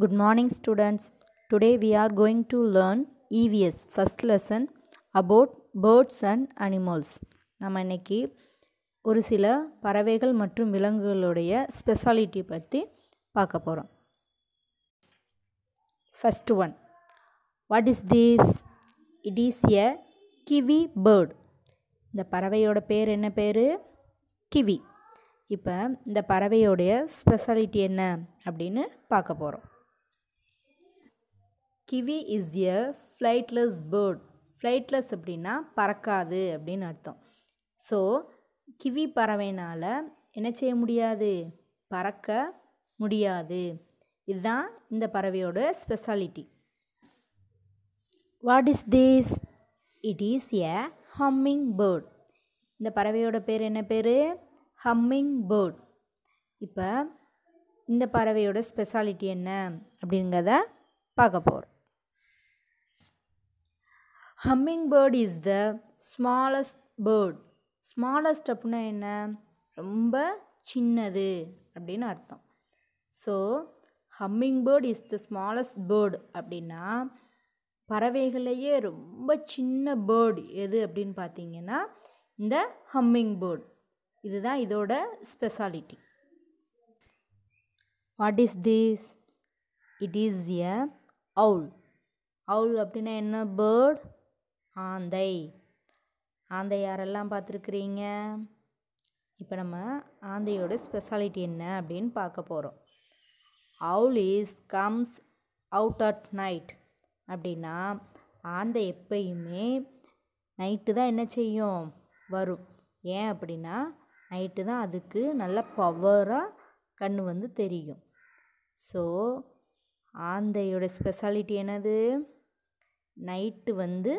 good morning students today we are going to learn EVS first lesson about birds and animals நம்ம இன்றைக்கி ஒரு சில பறவைகள் மற்றும் விலங்குகளுடைய ஸ்பெஷாலிட்டி பற்றி பார்க்க போகிறோம் first one what is this it is a kiwi bird இந்த பறவையோட பேர் என்ன பேர் கிவி இப்போ இந்த பறவையோடைய ஸ்பெஷாலிட்டி என்ன அப்படின்னு பார்க்க போகிறோம் kiwi is a flightless bird flightless அப்படின்னா பறக்காது அப்படின்னு அர்த்தம் ஸோ கிவி பறவைனால் என்ன செய்ய முடியாது பறக்க முடியாது இதுதான் இந்த பறவையோட speciality what is this it is a humming bird இந்த பறவையோட பேர் என்ன பேர் ஹம்மிங் பேர்ட் இப்போ இந்த பறவையோட ஸ்பெஷாலிட்டி என்ன அப்படிங்கிறத பார்க்க போகிறோம் humming bird is the smallest bird smallest அப்படின்னா என்ன ரொம்ப சின்னது அப்படின்னு அர்த்தம் so humming bird is the smallest bird அப்படின்னா பறவைகளையே ரொம்ப சின்ன பேர்டு எது அப்படின்னு பார்த்தீங்கன்னா இந்த ஹம்மிங் பேர்டு இதுதான் இதோட speciality what is this it is a owl owl அப்படின்னா என்ன பேர்ட் ஆந்தை ஆந்தை யாரெல்லாம் பார்த்துருக்குறீங்க இப்போ நம்ம ஆந்தையோட ஸ்பெஷாலிட்டி என்ன அப்படின்னு பார்க்க போகிறோம் owl is comes out at night அப்படின்னா ஆந்தை எப்பயுமே நைட்டு தான் என்ன செய்யும் வரும் ஏன் அப்படின்னா நைட்டு தான் அதுக்கு நல்ல பவராக கண் வந்து தெரியும் ஸோ ஆந்தையோட ஸ்பெஷாலிட்டி என்னது நைட்டு வந்து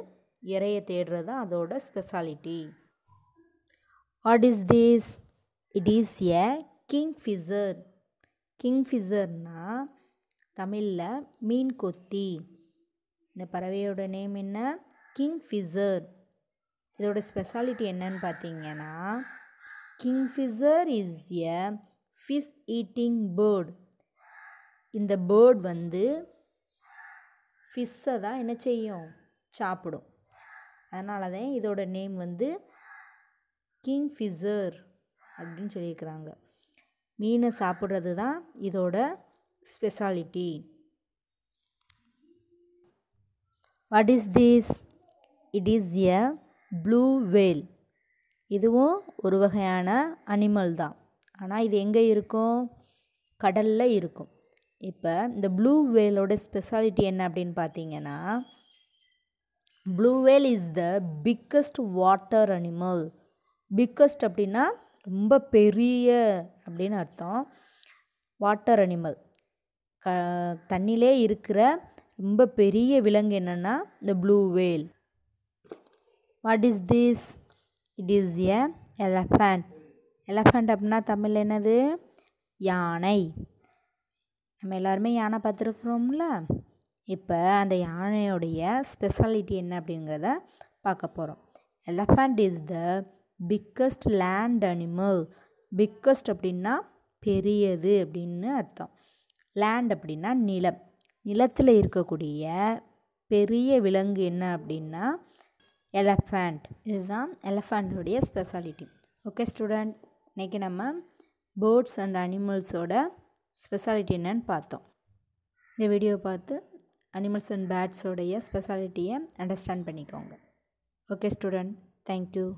இறைய தேடுறது தான் அதோட speciality what is this it is a kingfisher கிங் ஃபிசர்னா தமிழில் மீன் கொத்தி இந்த பறவையோட நேம் என்ன கிங் ஃபிசர் இதோட ஸ்பெஷாலிட்டி என்னன்னு பார்த்தீங்கன்னா kingfisher is a fish eating bird இந்த பேர்ட் வந்து ஃபிஷ்ஷை தான் என்ன செய்யும் சாப்பிடும் அதனால தான் இதோட நேம் வந்து கிங் கிங்ஃபிஷர் அப்படின்னு சொல்லியிருக்கிறாங்க மீனை சாப்பிட்றது தான் இதோட speciality what is this it is a blue whale இதுவும் ஒரு வகையான அனிமல் தான் ஆனால் இது எங்கே இருக்கும் கடலில் இருக்கும் இப்போ இந்த ப்ளூ வேலோட ஸ்பெஷாலிட்டி என்ன அப்படின்னு பார்த்தீங்கன்னா blue whale is the biggest water animal biggest அப்படின்னா ரொம்ப பெரிய அப்படின்னு அர்த்தம் வாட்டர் அனிமல் க தண்ணிலே இருக்கிற ரொம்ப பெரிய விலங்கு என்னென்னா இந்த blue whale what is this it is a elephant elephant அப்படின்னா தமிழ் என்னது யானை நம்ம எல்லாருமே யானை பார்த்துருக்குறோம்ல இப்போ அந்த யானையுடைய ஸ்பெஷாலிட்டி என்ன அப்படிங்கிறத பார்க்க போகிறோம் elephant is the biggest land animal biggest அப்படின்னா பெரியது அப்படின்னு அர்த்தம் லேண்ட் அப்படின்னா நிலம் நிலத்தில் இருக்கக்கூடிய பெரிய விலங்கு என்ன அப்படின்னா எலஃபண்ட் இதுதான் எலஃபண்டோடைய ஸ்பெஷாலிட்டி ஓகே ஸ்டூடெண்ட் இன்றைக்கி நம்ம பேர்ட்ஸ் அண்ட் அனிமல்ஸோட ஸ்பெஷாலிட்டி என்னன்னு பார்த்தோம் இந்த வீடியோ பார்த்து அனிமல்ஸ் அண்ட் பேர்ட்ஸோடைய ஸ்பெஷாலிட்டியை அண்டர்ஸ்டாண்ட் பண்ணிக்கோங்க ஓகே ஸ்டூடெண்ட் யூ